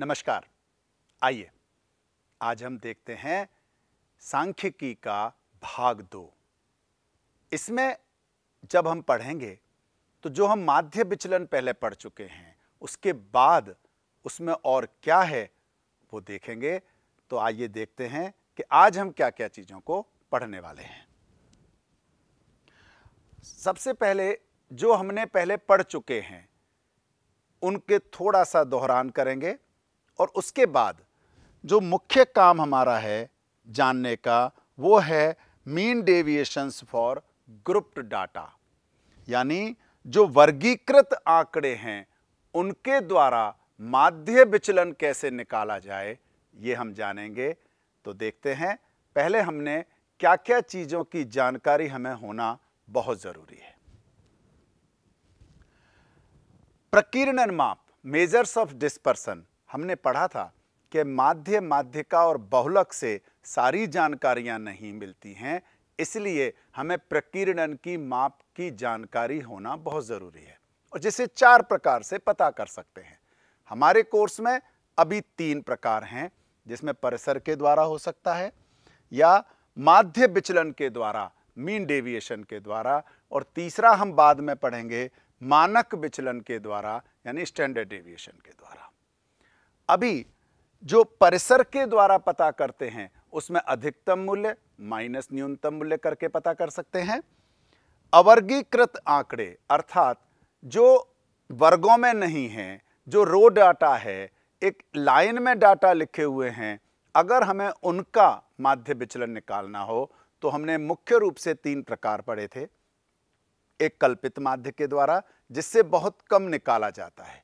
नमस्कार आइए आज हम देखते हैं सांख्यिकी का भाग दो इसमें जब हम पढ़ेंगे तो जो हम माध्य विचलन पहले पढ़ चुके हैं उसके बाद उसमें और क्या है वो देखेंगे तो आइए देखते हैं कि आज हम क्या क्या चीज़ों को पढ़ने वाले हैं सबसे पहले जो हमने पहले पढ़ चुके हैं उनके थोड़ा सा दोहरान करेंगे और उसके बाद जो मुख्य काम हमारा है जानने का वो है mean deviations for grouped data यानी जो वर्गीकृत आंकड़े हैं उनके द्वारा माध्य विचलन कैसे निकाला जाए ये हम जानेंगे तो देखते हैं पहले हमने क्या क्या चीज़ों की जानकारी हमें होना बहुत ज़रूरी है प्रकीर्णन माप मेजर्स ऑफ डिस्पर्सन हमने पढ़ा था कि माध्य माध्यिका और बहुलक से सारी जानकारियां नहीं मिलती हैं इसलिए हमें प्रकीर्णन की माप की जानकारी होना बहुत ज़रूरी है और जिसे चार प्रकार से पता कर सकते हैं हमारे कोर्स में अभी तीन प्रकार हैं जिसमें परिसर के द्वारा हो सकता है या माध्य विचलन के द्वारा मीन डेविएशन के द्वारा और तीसरा हम बाद में पढ़ेंगे मानक विचलन के द्वारा यानी स्टैंडर्ड डेविएशन के द्वारा अभी जो परिसर के द्वारा पता करते हैं उसमें अधिकतम मूल्य माइनस न्यूनतम मूल्य करके पता कर सकते हैं अवर्गीकृत आंकड़े अर्थात जो वर्गों में नहीं है जो रो डाटा है एक लाइन में डाटा लिखे हुए हैं अगर हमें उनका माध्य विचलन निकालना हो तो हमने मुख्य रूप से तीन प्रकार पढ़े थे एक कल्पित माध्य के द्वारा जिससे बहुत कम निकाला जाता है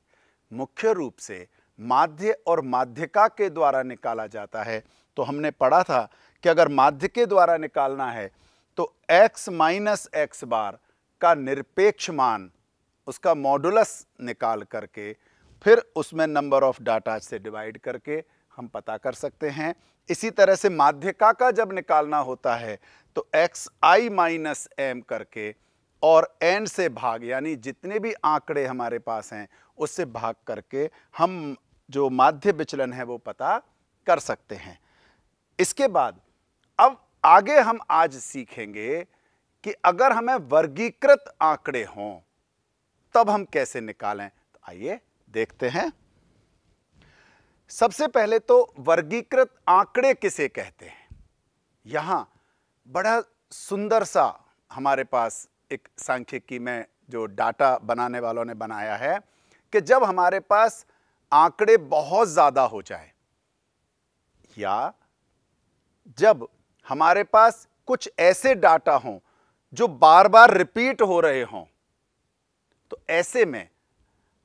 मुख्य रूप से माध्य और माध्यिका के द्वारा निकाला जाता है तो हमने पढ़ा था कि अगर माध्य के द्वारा निकालना है तो x माइनस एक्स बार का निरपेक्ष मान उसका मॉडुलस निकाल करके फिर उसमें नंबर ऑफ डाटा से डिवाइड करके हम पता कर सकते हैं इसी तरह से माध्यिका का जब निकालना होता है तो एक्स आई माइनस एम करके और एन से भाग यानी जितने भी आंकड़े हमारे पास हैं उससे भाग करके हम जो माध्य विचलन है वो पता कर सकते हैं इसके बाद अब आगे हम आज सीखेंगे कि अगर हमें वर्गीकृत आंकड़े हों तब हम कैसे निकालें तो आइए देखते हैं सबसे पहले तो वर्गीकृत आंकड़े किसे कहते हैं यहां बड़ा सुंदर सा हमारे पास एक सांख्यिकी में जो डाटा बनाने वालों ने बनाया है कि जब हमारे पास आंकड़े बहुत ज़्यादा हो जाए या जब हमारे पास कुछ ऐसे डाटा हों जो बार बार रिपीट हो रहे हों तो ऐसे में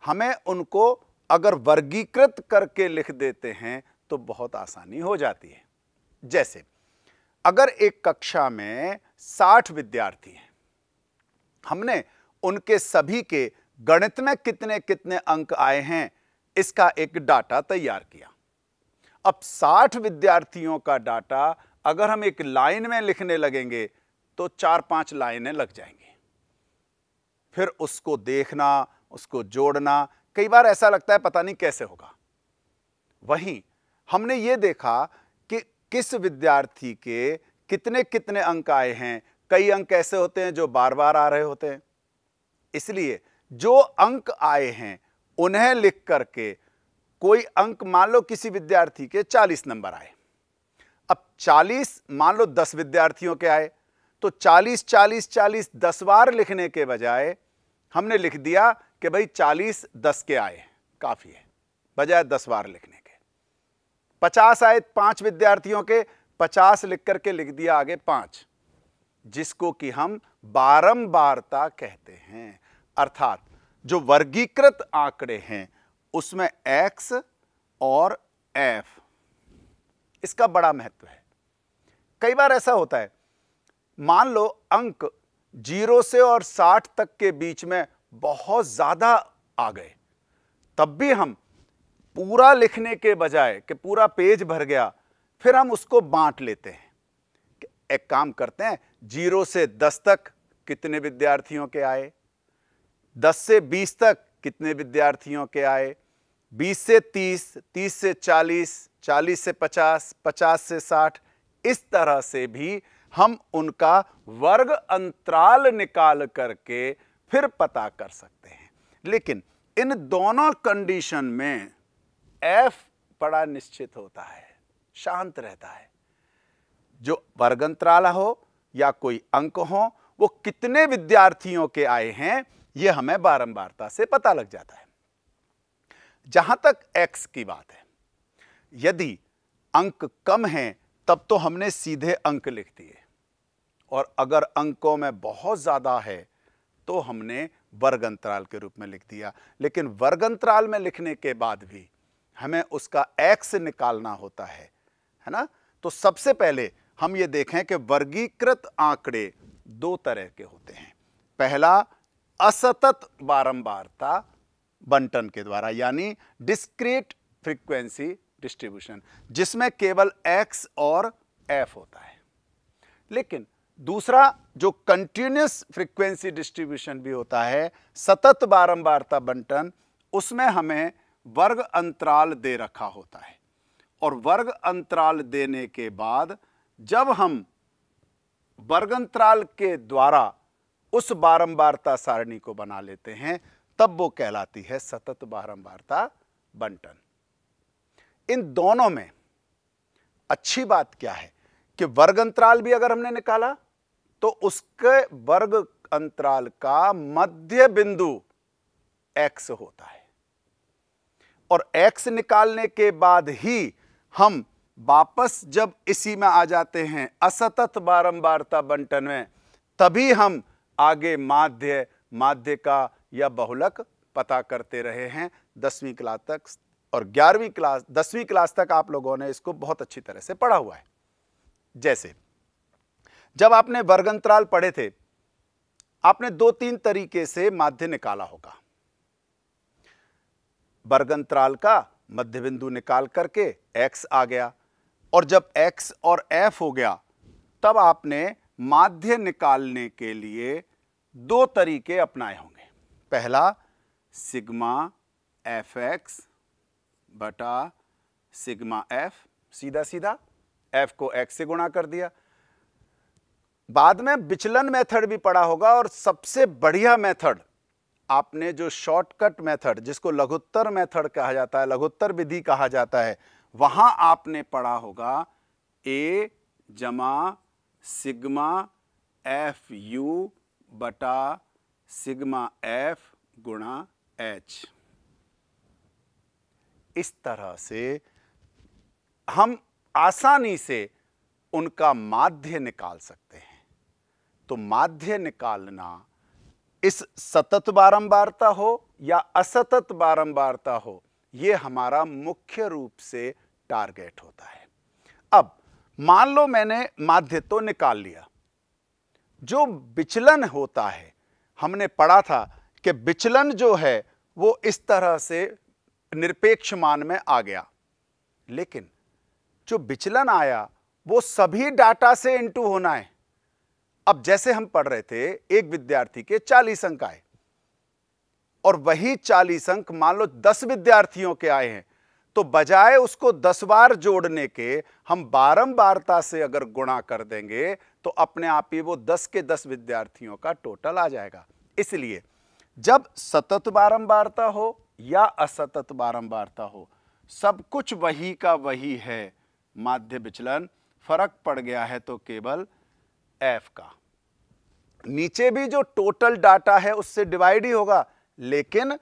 हमें उनको अगर वर्गीकृत करके लिख देते हैं तो बहुत आसानी हो जाती है जैसे अगर एक कक्षा में 60 विद्यार्थी हैं हमने उनके सभी के गणित में कितने कितने अंक आए हैं इसका एक डाटा तैयार किया अब 60 विद्यार्थियों का डाटा अगर हम एक लाइन में लिखने लगेंगे तो चार पांच लाइनें लग जाएंगी फिर उसको देखना उसको जोड़ना कई बार ऐसा लगता है पता नहीं कैसे होगा वहीं हमने ये देखा कि किस विद्यार्थी के कितने कितने अंक आए हैं कई अंक ऐसे होते हैं जो बार बार आ रहे होते हैं इसलिए जो अंक आए हैं उन्हें लिख करके कोई अंक मान लो किसी विद्यार्थी के 40 नंबर आए अब 40 मान लो 10 विद्यार्थियों के आए तो 40 40 40 दस बार लिखने के बजाय हमने लिख दिया कि भाई 40 10 के आए काफ़ी है बजाय 10 बार लिखने के 50 आए पांच विद्यार्थियों के 50 लिख करके लिख दिया आगे पांच जिसको कि हम बारंबारता कहते हैं अर्थात जो वर्गीकृत आंकड़े हैं उसमें एक्स और एफ इसका बड़ा महत्व है कई बार ऐसा होता है मान लो अंक जीरो से और साठ तक के बीच में बहुत ज़्यादा आ गए तब भी हम पूरा लिखने के बजाय कि पूरा पेज भर गया फिर हम उसको बांट लेते हैं एक काम करते हैं जीरो से दस तक कितने विद्यार्थियों के आए दस से बीस तक कितने विद्यार्थियों के आए बीस से तीस तीस से चालीस चालीस से पचास पचास से साठ इस तरह से भी हम उनका वर्ग अंतराल निकाल करके फिर पता कर सकते हैं लेकिन इन दोनों कंडीशन में एफ बड़ा निश्चित होता है शांत रहता है जो वर्ग अंतराल हो या कोई अंक हो वो कितने विद्यार्थियों के आए हैं यह हमें बारंबारता से पता लग जाता है जहां तक x की बात है यदि अंक कम हैं तब तो हमने सीधे अंक लिख दिए और अगर अंकों में बहुत ज़्यादा है तो हमने वर्ग अंतराल के रूप में लिख दिया लेकिन वर्ग अंतराल में लिखने के बाद भी हमें उसका एक्स निकालना होता है है ना तो सबसे पहले हम ये देखें कि वर्गीकृत आंकड़े दो तरह के होते हैं पहला असतत बारंबारता बंटन के द्वारा यानी डिस्क्रीट फ्रीक्वेंसी डिस्ट्रीब्यूशन जिसमें केवल एक्स और एफ होता है लेकिन दूसरा जो कंटिन्यूस फ्रीक्वेंसी डिस्ट्रीब्यूशन भी होता है सतत बारंबारता बंटन उसमें हमें वर्ग अंतराल दे रखा होता है और वर्ग अंतराल देने के बाद जब हम वर्ग अंतराल के द्वारा उस बारंबारता सारणी को बना लेते हैं तब वो कहलाती है सतत बारंबारता बंटन इन दोनों में अच्छी बात क्या है कि वर्ग अंतराल भी अगर हमने निकाला तो उसके वर्ग अंतराल का मध्य बिंदु एक्स होता है और एक्स निकालने के बाद ही हम वापस जब इसी में आ जाते हैं असतत बारंबारता बंटन में तभी हम आगे माध्य माध्य का या बहुलक पता करते रहे हैं दसवीं क्लास तक और ग्यारहवीं क्लास दसवीं क्लास तक आप लोगों ने इसको बहुत अच्छी तरह से पढ़ा हुआ है जैसे जब आपने वर्गंतराल पढ़े थे आपने दो तीन तरीके से माध्य निकाला होगा वर्गंतराल का मध्य बिंदु निकाल करके x आ गया और जब x और f हो गया तब आपने माध्य निकालने के लिए दो तरीके अपनाए होंगे पहला सिग्मा एफ एक्स बटा सिग्मा एफ सीधा सीधा एफ को एक्स से गुणा कर दिया बाद में विचलन मेथड भी पड़ा होगा और सबसे बढ़िया मेथड आपने जो शॉर्टकट मेथड जिसको लघुत्तर मेथड कहा जाता है लघुत्तर विधि कहा जाता है वहां आपने पढ़ा होगा ए जमा सिग्मा एफ यू बटा सिग्मा एफ गुणा एच इस तरह से हम आसानी से उनका माध्य निकाल सकते हैं तो माध्य निकालना इस सतत बारंबारता हो या असतत बारंबारता हो यह हमारा मुख्य रूप से टारगेट होता है अब मान लो मैंने माध्य तो निकाल लिया जो विचलन होता है हमने पढ़ा था कि विचलन जो है वो इस तरह से निरपेक्ष मान में आ गया लेकिन जो विचलन आया वो सभी डाटा से इंटू होना है अब जैसे हम पढ़ रहे थे एक विद्यार्थी के चालीस अंक आए और वही चालीस अंक मान लो दस विद्यार्थियों के आए हैं तो बजाय उसको दस बार जोड़ने के हम बारंबारता से अगर गुणा कर देंगे तो अपने आप ही वो दस के दस विद्यार्थियों का टोटल आ जाएगा इसलिए जब सतत बारंबारता हो या असतत बारंबारता हो सब कुछ वही का वही है माध्य विचलन फर्क पड़ गया है तो केवल एफ का नीचे भी जो टोटल डाटा है उससे डिवाइड ही होगा लेकिन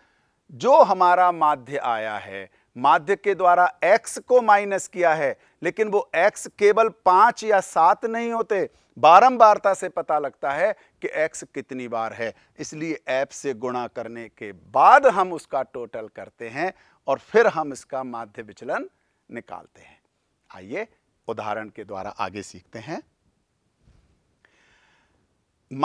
जो हमारा माध्य आया है माध्य के द्वारा x को माइनस किया है लेकिन वो x केवल पांच या सात नहीं होते बारंबारता से पता लगता है कि x कितनी बार है इसलिए एप से गुणा करने के बाद हम उसका टोटल करते हैं और फिर हम इसका माध्य विचलन निकालते हैं आइए उदाहरण के द्वारा आगे सीखते हैं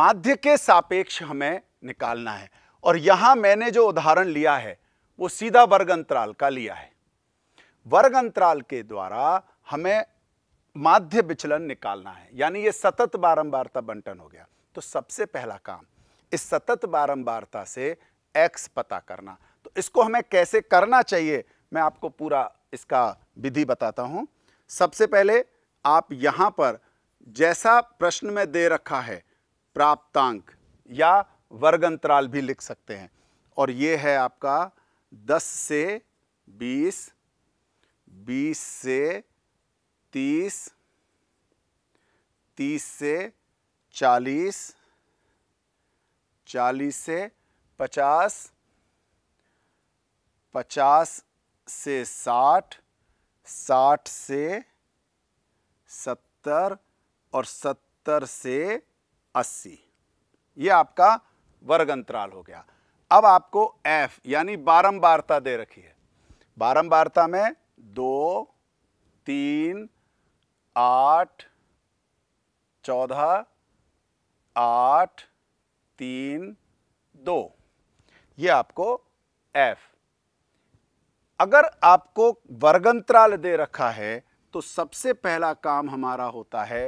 माध्य के सापेक्ष हमें निकालना है और यहां मैंने जो उदाहरण लिया है वो सीधा वर्ग अंतराल का लिया है वर्ग अंतराल के द्वारा हमें माध्य विचलन निकालना है यानी ये सतत बारंबारता बंटन हो गया तो सबसे पहला काम इस सतत बारंबारता से एक्स पता करना तो इसको हमें कैसे करना चाहिए मैं आपको पूरा इसका विधि बताता हूं सबसे पहले आप यहां पर जैसा प्रश्न में दे रखा है प्राप्तांक या वर्ग अंतराल भी लिख सकते हैं और ये है आपका दस से बीस बीस से तीस तीस से चालीस चालीस से पचास पचास से साठ साठ से सत्तर और सत्तर से अस्सी ये आपका वर्ग अंतराल हो गया अब आपको एफ यानी बारंबारता दे रखी है बारंबारता में दो तीन आठ चौदह आठ तीन दो ये आपको एफ अगर आपको वर्गंतराल दे रखा है तो सबसे पहला काम हमारा होता है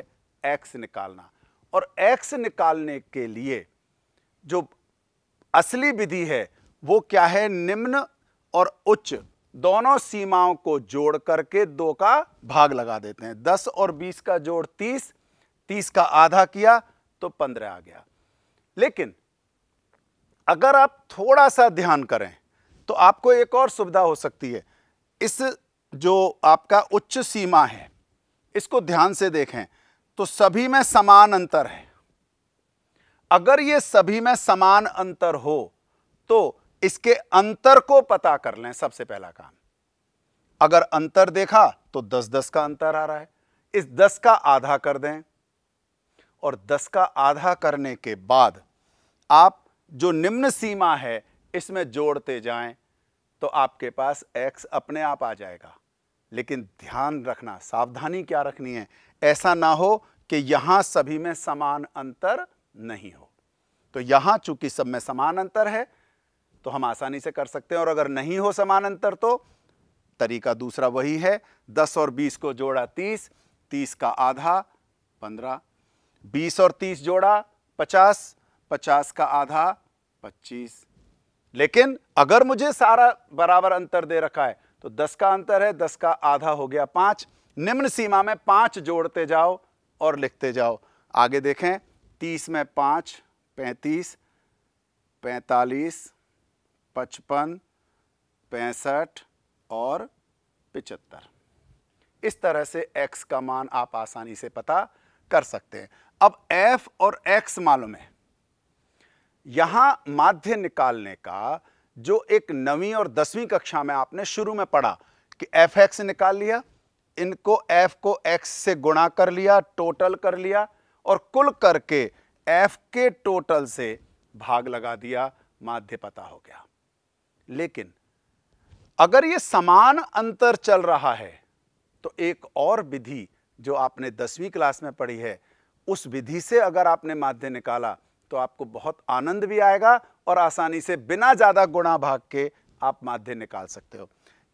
एक्स निकालना और एक्स निकालने के लिए जो असली विधि है वो क्या है निम्न और उच्च दोनों सीमाओं को जोड़ करके दो का भाग लगा देते हैं दस और बीस का जोड़ तीस तीस का आधा किया तो पंद्रह आ गया लेकिन अगर आप थोड़ा सा ध्यान करें तो आपको एक और सुविधा हो सकती है इस जो आपका उच्च सीमा है इसको ध्यान से देखें तो सभी में समान अंतर है अगर ये सभी में समान अंतर हो तो इसके अंतर को पता कर लें सबसे पहला काम अगर अंतर देखा तो 10-10 का अंतर आ रहा है इस 10 का आधा कर दें और 10 का आधा करने के बाद आप जो निम्न सीमा है इसमें जोड़ते जाएं तो आपके पास x अपने आप आ जाएगा लेकिन ध्यान रखना सावधानी क्या रखनी है ऐसा ना हो कि यहां सभी में समान अंतर नहीं हो तो यहां चूंकि सब में समान अंतर है तो हम आसानी से कर सकते हैं और अगर नहीं हो समान अंतर तो तरीका दूसरा वही है दस और बीस को जोड़ा तीस तीस का आधा पंद्रह बीस और तीस जोड़ा पचास पचास का आधा पच्चीस लेकिन अगर मुझे सारा बराबर अंतर दे रखा है तो दस का अंतर है दस का आधा हो गया पांच निम्न सीमा में पांच जोड़ते जाओ और लिखते जाओ आगे देखें तीस में पाँच पैंतीस पैंतालीस पचपन पैंसठ और पिचहत्तर इस तरह से x का मान आप आसानी से पता कर सकते हैं अब f और x मालूम है यहां माध्य निकालने का जो एक नवी और दसवीं कक्षा में आपने शुरू में पढ़ा कि एफ एक्स निकाल लिया इनको f को x से गुणा कर लिया टोटल कर लिया और कुल करके एफ के टोटल से भाग लगा दिया माध्य पता हो गया लेकिन अगर ये समान अंतर चल रहा है तो एक और विधि जो आपने दसवीं क्लास में पढ़ी है उस विधि से अगर आपने माध्य निकाला तो आपको बहुत आनंद भी आएगा और आसानी से बिना ज़्यादा गुणा भाग के आप माध्य निकाल सकते हो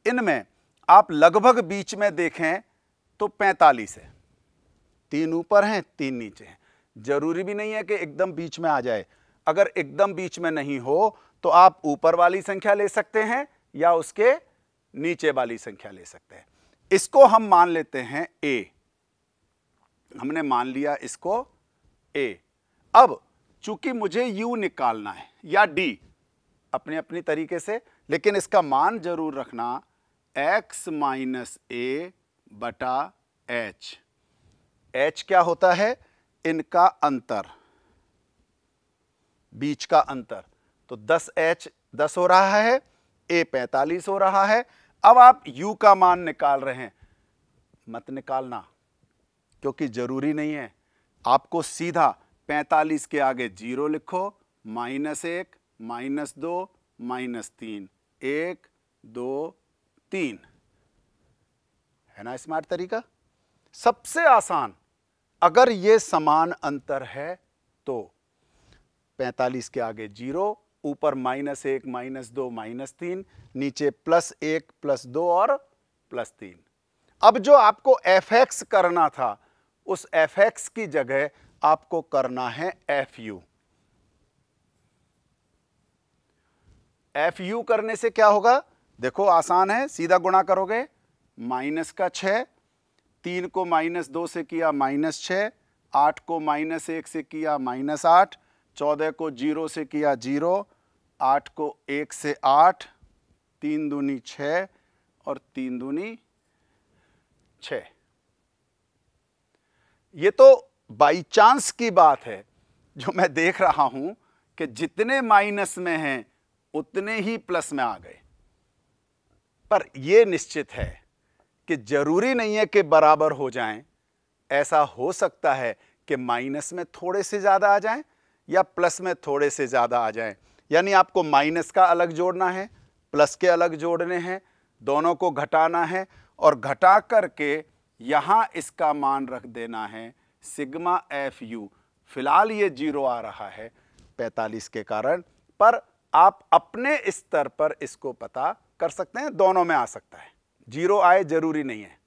इनमें आप लगभग बीच में देखें तो 45 है तीन ऊपर हैं तीन नीचे हैं ज़रूरी भी नहीं है कि एकदम बीच में आ जाए अगर एकदम बीच में नहीं हो तो आप ऊपर वाली संख्या ले सकते हैं या उसके नीचे वाली संख्या ले सकते हैं इसको हम मान लेते हैं ए हमने मान लिया इसको ए अब चूंकि मुझे यू निकालना है या डी अपने अपने तरीके से लेकिन इसका मान जरूर रखना एक्स माइनस ए बटा एच एच क्या होता है इनका अंतर बीच का अंतर तो 10 एच 10 हो रहा है ए 45 हो रहा है अब आप यू का मान निकाल रहे हैं मत निकालना क्योंकि जरूरी नहीं है आपको सीधा 45 के आगे जीरो लिखो माइनस एक माइनस दो माइनस तीन एक दो तीन है ना स्मार्ट तरीका सबसे आसान अगर ये समान अंतर है तो 45 के आगे जीरो ऊपर माइनस एक माइनस दो माइनस तीन नीचे प्लस एक प्लस दो और प्लस तीन अब जो आपको एफ एक्स करना था उस एफ एक्स की जगह आपको करना है एफ यू एफ यू करने से क्या होगा देखो आसान है सीधा गुणा करोगे माइनस का छह तीन को माइनस दो से किया माइनस छः आठ को माइनस एक से किया माइनस आठ चौदह को जीरो से किया जीरो आठ को एक से आठ तीन दूनी छ और तीन दूनी छ ये तो बाई चांस की बात है जो मैं देख रहा हूं कि जितने माइनस में हैं उतने ही प्लस में आ गए पर यह निश्चित है कि ज़रूरी नहीं है कि बराबर हो जाएं ऐसा हो सकता है कि माइनस में थोड़े से ज़्यादा आ जाएं या प्लस में थोड़े से ज़्यादा आ जाएं यानी आपको माइनस का अलग जोड़ना है प्लस के अलग जोड़ने हैं दोनों को घटाना है और घटा करके यहाँ इसका मान रख देना है सिग्मा एफ यू फिलहाल ये जीरो आ रहा है 45 के कारण पर आप अपने स्तर पर इसको पता कर सकते हैं दोनों में आ सकता है जीरो आए जरूरी नहीं है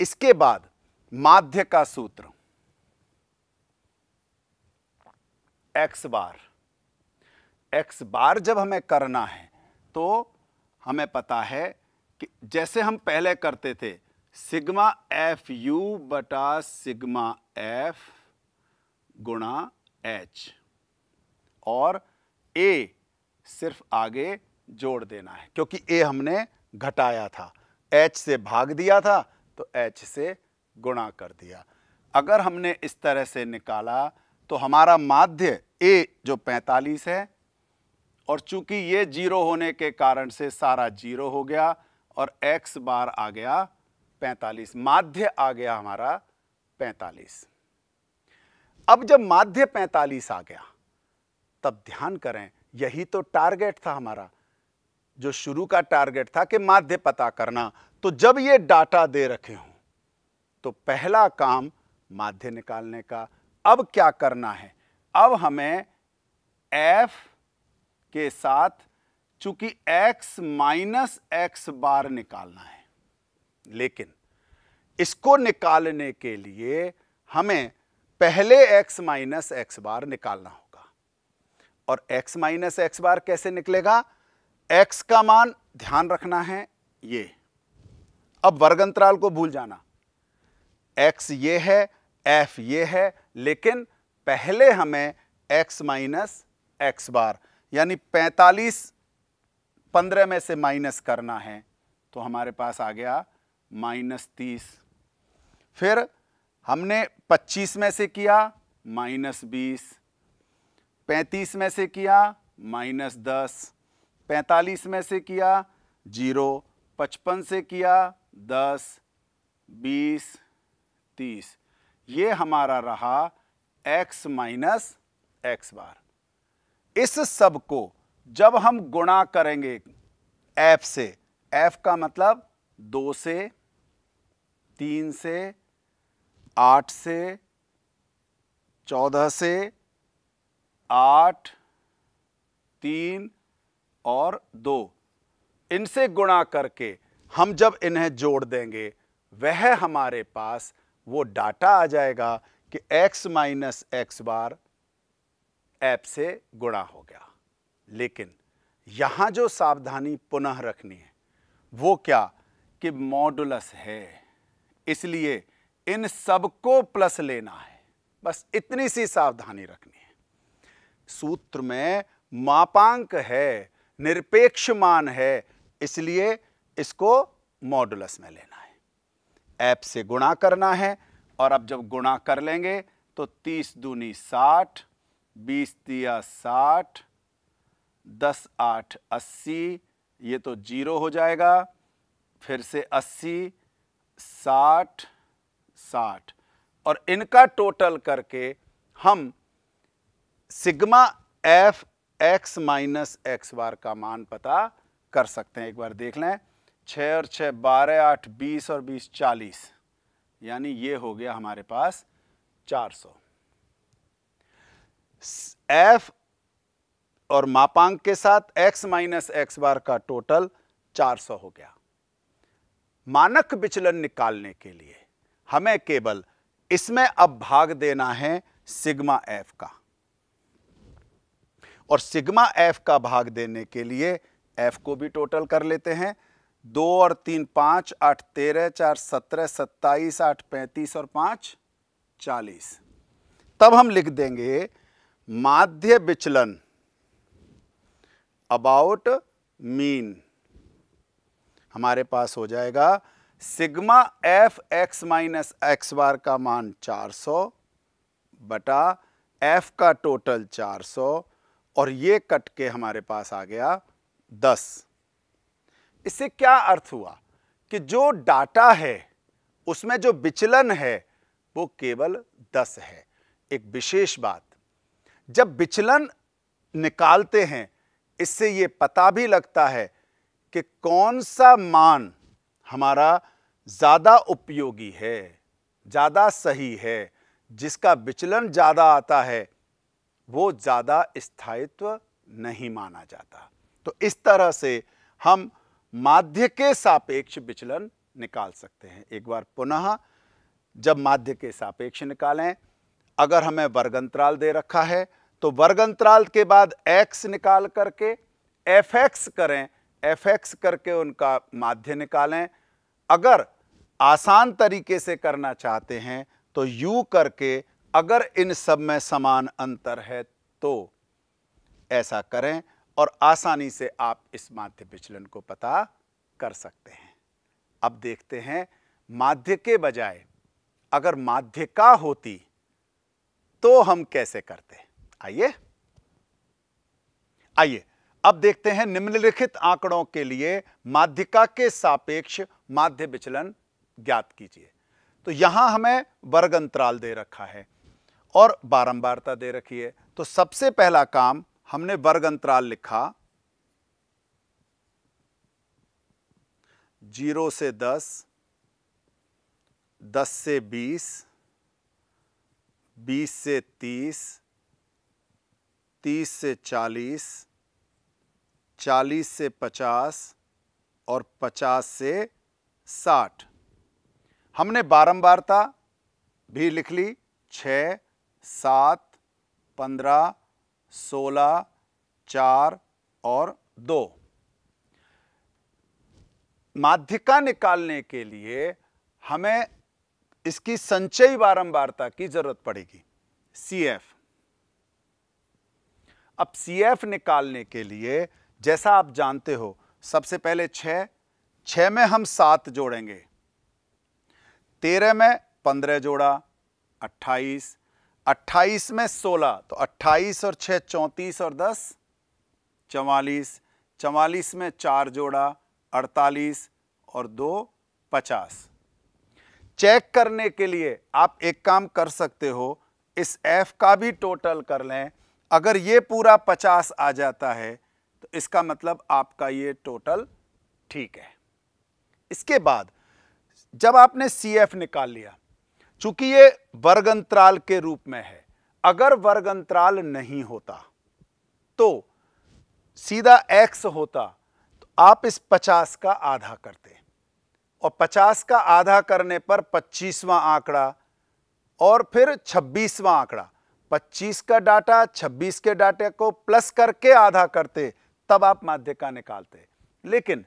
इसके बाद माध्य का सूत्र एक्स बार एक्स बार जब हमें करना है तो हमें पता है कि जैसे हम पहले करते थे सिग्मा एफ यू बटा सिग्मा एफ गुणा एच और ए सिर्फ आगे जोड़ देना है क्योंकि ए हमने घटाया था एच से भाग दिया था तो एच से गुणा कर दिया अगर हमने इस तरह से निकाला तो हमारा माध्य ए जो 45 है और चूंकि ये जीरो होने के कारण से सारा जीरो हो गया और एक्स बार आ गया 45 माध्य आ गया हमारा 45 अब जब माध्य 45 आ गया तब ध्यान करें यही तो टारगेट था हमारा जो शुरू का टारगेट था कि माध्य पता करना तो जब ये डाटा दे रखे हों तो पहला काम माध्य निकालने का अब क्या करना है अब हमें एफ के साथ चूंकि एक्स माइनस एक्स बार निकालना है लेकिन इसको निकालने के लिए हमें पहले एक्स माइनस एक्स बार निकालना होगा और एक्स माइनस एक्स बार कैसे निकलेगा एक्स का मान ध्यान रखना है ये अब वर्ग अंतराल को भूल जाना एक्स ये है एफ ये है लेकिन पहले हमें एक्स माइनस एक्स बार यानी 45 15 में से माइनस करना है तो हमारे पास आ गया माइनस तीस फिर हमने 25 में से किया माइनस बीस पैंतीस में से किया माइनस दस पैंतालीस में से किया जीरो पचपन से किया दस बीस तीस ये हमारा रहा x माइनस एक्स बार इस सब को जब हम गुणा करेंगे f से f का मतलब दो से तीन से आठ से चौदह से आठ तीन और दो इनसे गुणा करके हम जब इन्हें जोड़ देंगे वह हमारे पास वो डाटा आ जाएगा कि x माइनस एक्स बार ऐप से गुणा हो गया लेकिन यहां जो सावधानी पुनः रखनी है वो क्या कि मॉडुलस है इसलिए इन सबको प्लस लेना है बस इतनी सी सावधानी रखनी है सूत्र में मापांक है निरपेक्ष मान है इसलिए इसको मॉडुलस में लेना है ऐप से गुणा करना है और अब जब गुणा कर लेंगे तो तीस दूनी साठ बीस दिया साठ दस आठ अस्सी ये तो जीरो हो जाएगा फिर से अस्सी साठ साठ और इनका टोटल करके हम sigma f x minus x bar का मान पता कर सकते हैं एक बार देख लें छः और छः बारह आठ बीस और बीस चालीस यानी ये हो गया हमारे पास चार सौ एफ और मापांक के साथ x माइनस एक्स बार का टोटल 400 हो गया मानक विचलन निकालने के लिए हमें केवल इसमें अब भाग देना है सिग्मा एफ का और सिग्मा एफ का भाग देने के लिए एफ को भी टोटल कर लेते हैं दो और तीन पाँच आठ तेरह चार सत्रह सत्ताईस आठ पैंतीस और पाँच चालीस तब हम लिख देंगे माध्य विचलन अबाउट मीन हमारे पास हो जाएगा sigma f x minus x bar का मान 400 बटा एफ का टोटल 400 और ये कट के हमारे पास आ गया दस इससे क्या अर्थ हुआ कि जो डाटा है उसमें जो विचलन है वो केवल दस है एक विशेष बात जब विचलन निकालते हैं इससे ये पता भी लगता है कि कौन सा मान हमारा ज़्यादा उपयोगी है ज़्यादा सही है जिसका विचलन ज़्यादा आता है वो ज़्यादा स्थायित्व नहीं माना जाता तो इस तरह से हम माध्य के सापेक्ष विचलन निकाल सकते हैं एक बार पुनः जब माध्य के सापेक्ष निकालें अगर हमें वर्गंतराल दे रखा है तो वर्गंतराल के बाद x निकाल करके एफ एक्स करें एफ एक्स करके उनका माध्य निकालें अगर आसान तरीके से करना चाहते हैं तो u करके अगर इन सब में समान अंतर है तो ऐसा करें और आसानी से आप इस माध्य विचलन को पता कर सकते हैं अब देखते हैं माध्य के बजाय अगर का होती तो हम कैसे करते आइए आइए अब देखते हैं निम्नलिखित आंकड़ों के लिए माध्यिका के सापेक्ष माध्य विचलन ज्ञात कीजिए तो यहां हमें वर्ग अंतराल दे रखा है और बारंबारता दे रखी है तो सबसे पहला काम हमने वर्ग अंतराल लिखा जीरो से दस दस से बीस बीस से तीस तीस से चालीस चालीस से पचास और पचास से साठ हमने बारंबारता भी लिख ली छः सात पंद्रह सोलह चार और दो माध्यिका निकालने के लिए हमें इसकी संचयी बारंबारता की जरूरत पड़ेगी सी एफ अब सी एफ निकालने के लिए जैसा आप जानते हो सबसे पहले छह छह में हम सात जोड़ेंगे तेरह में पंद्रह जोड़ा अट्ठाईस 28 में 16 तो 28 और 6 34 और 10 चवालीस चवालीस में चार जोड़ा 48 और दो 50 चेक करने के लिए आप एक काम कर सकते हो इस एफ का भी टोटल कर लें अगर ये पूरा 50 आ जाता है तो इसका मतलब आपका ये टोटल ठीक है इसके बाद जब आपने सी एफ निकाल लिया चूंकि ये वर्ग अंतराल के रूप में है अगर वर्ग अंतराल नहीं होता तो सीधा x होता तो आप इस 50 का आधा करते और 50 का आधा करने पर 25वां आंकड़ा और फिर 26वां आंकड़ा 25 का डाटा 26 के डाटे को प्लस करके आधा करते तब आप माध्यिका निकालते लेकिन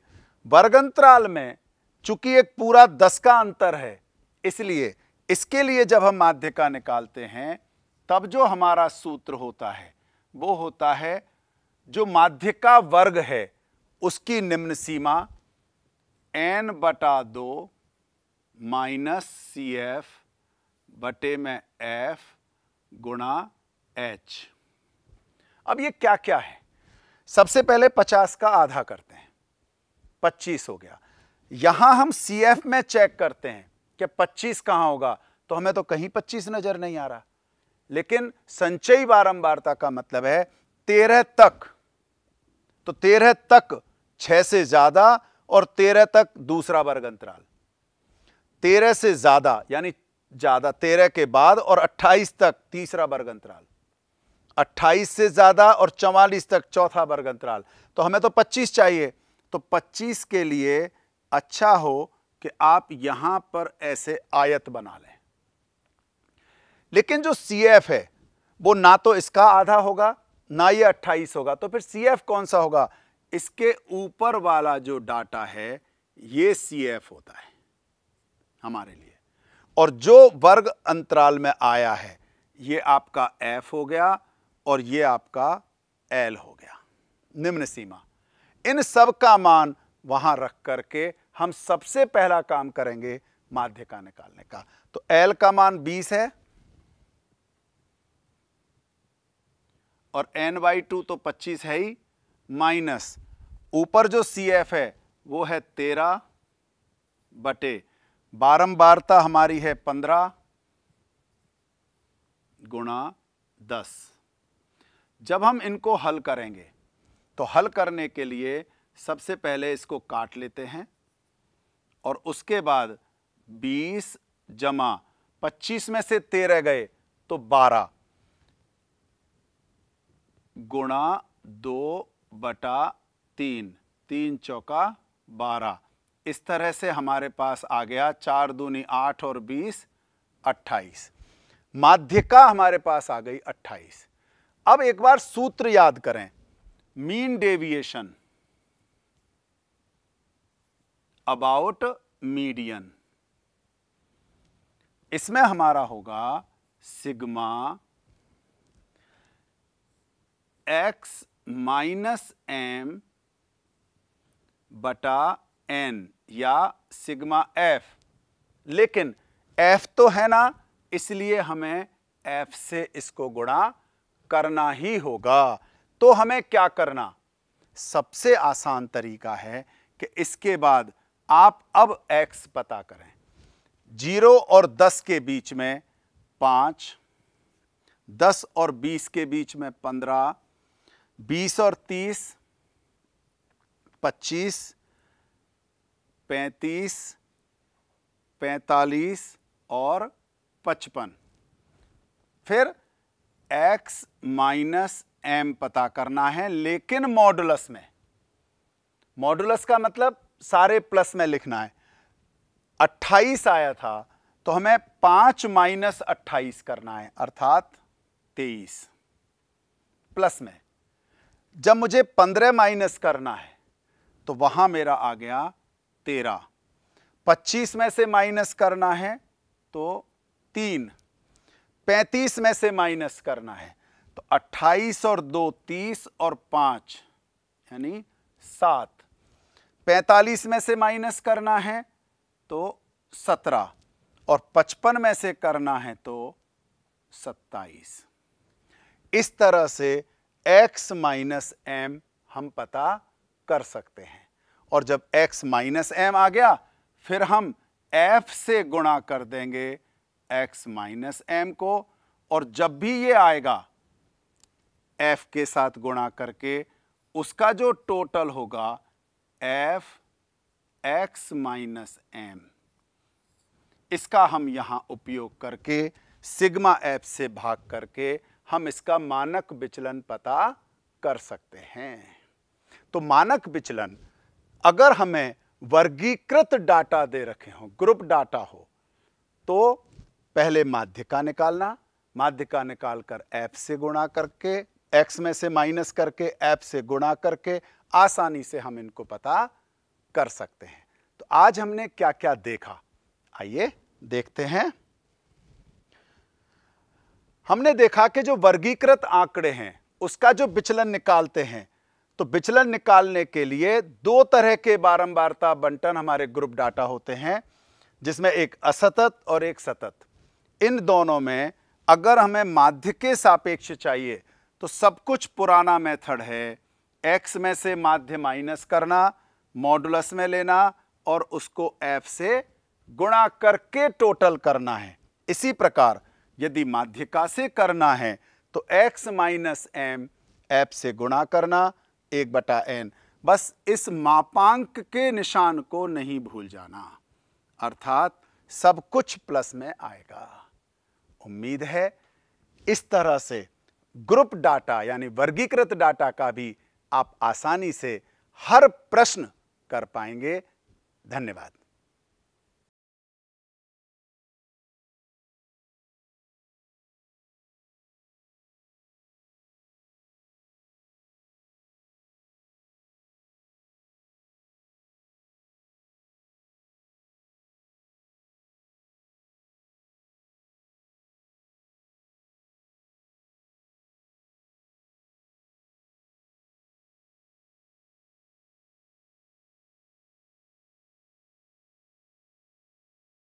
वर्ग अंतराल में चूंकि एक पूरा दस का अंतर है इसलिए इसके लिए जब हम माध्यिका निकालते हैं तब जो हमारा सूत्र होता है वो होता है जो माध्यिका वर्ग है उसकी निम्न सीमा एन बटा दो माइनस सी एफ बटे में एफ गुणा एच अब ये क्या क्या है सबसे पहले पचास का आधा करते हैं पच्चीस हो गया यहां हम सी एफ में चेक करते हैं कि 25 कहाँ होगा तो हमें तो कहीं 25 नज़र नहीं आ रहा लेकिन संचयी बारंबारता का मतलब है तेरह तक तो तेरह तक छह से ज़्यादा और तेरह तक दूसरा वर्ग अंतराल तेरह से ज़्यादा यानी ज़्यादा तेरह के बाद और अट्ठाईस तक तीसरा वर्ग अंतराल अट्ठाईस से ज़्यादा और चवालीस तक चौथा वर्ग अंतराल तो हमें तो पच्चीस चाहिए तो पच्चीस के लिए अच्छा हो कि आप यहां पर ऐसे आयत बना लें लेकिन जो सी एफ है वो ना तो इसका आधा होगा ना ये अट्ठाईस होगा तो फिर सी एफ कौन सा होगा इसके ऊपर वाला जो डाटा है ये सी एफ होता है हमारे लिए और जो वर्ग अंतराल में आया है ये आपका एफ हो गया और ये आपका एल हो गया निम्न सीमा इन सब का मान वहां रख करके हम सबसे पहला काम करेंगे माध्य का निकालने का तो एल का मान बीस है और एन बाई टू तो पच्चीस है ही माइनस ऊपर जो सी एफ है वो है तेरह बटे बारंबारता हमारी है पंद्रह गुणा दस जब हम इनको हल करेंगे तो हल करने के लिए सबसे पहले इसको काट लेते हैं और उसके बाद 20 जमा 25 में से 13 गए तो 12 गुणा दो बटा तीन तीन चौका बारह इस तरह से हमारे पास आ गया चार दूनी आठ और बीस अट्ठाईस माध्यिका हमारे पास आ गई अट्ठाईस अब एक बार सूत्र याद करें मीन डेविएशन अबाउट मीडियन इसमें हमारा होगा सिग्मा एक्स माइनस एम बटा एन या सिग्मा एफ लेकिन एफ तो है ना इसलिए हमें एफ से इसको गुणा करना ही होगा तो हमें क्या करना सबसे आसान तरीका है कि इसके बाद आप अब x पता करें जीरो और दस के बीच में पाँच दस और बीस के बीच में पंद्रह बीस और तीस पच्चीस पैंतीस पैंतालीस और पचपन फिर x माइनस एम पता करना है लेकिन मॉडुलस में मॉडुलस का मतलब सारे प्लस में लिखना है 28 आया था तो हमें पांच माइनस अट्ठाईस करना है अर्थात तेईस प्लस में जब मुझे पंद्रह माइनस करना है तो वहां मेरा आ गया तेरह पच्चीस में से माइनस करना है तो तीन पैंतीस में से माइनस करना है तो अट्ठाईस और दो तीस और पांच यानी सात पैंतालीस में से माइनस करना है तो सत्रह और पचपन में से करना है तो सत्ताईस इस तरह से x माइनस एम हम पता कर सकते हैं और जब x माइनस एम आ गया फिर हम f से गुणा कर देंगे x माइनस एम को और जब भी ये आएगा f के साथ गुणा करके उसका जो टोटल होगा एफ एक्स माइनस एम इसका हम यहां उपयोग करके सिग्मा एफ से भाग करके हम इसका मानक विचलन पता कर सकते हैं तो मानक विचलन अगर हमें वर्गीकृत डाटा दे रखे हो ग्रुप डाटा हो तो पहले माध्यिका निकालना माध्यिका निकालकर एफ से गुणा करके एक्स में से माइनस करके एफ से गुणा करके आसानी से हम इनको पता कर सकते हैं तो आज हमने क्या क्या देखा आइए देखते हैं हमने देखा कि जो वर्गीकृत आंकड़े हैं उसका जो विचलन निकालते हैं तो विचलन निकालने के लिए दो तरह के बारंबारता बंटन हमारे ग्रुप डाटा होते हैं जिसमें एक असतत और एक सतत इन दोनों में अगर हमें माध्य के सापेक्ष चाहिए तो सब कुछ पुराना मेथड है एक्स में से माध्य माइनस करना मॉडुलस में लेना और उसको एफ से गुणा करके टोटल करना है इसी प्रकार यदि माध्यिका से करना है तो x माइनस एम एप से गुणा करना एक बटा एन बस इस मापांक के निशान को नहीं भूल जाना अर्थात सब कुछ प्लस में आएगा उम्मीद है इस तरह से ग्रुप डाटा यानी वर्गीकृत डाटा का भी आप आसानी से हर प्रश्न कर पाएंगे धन्यवाद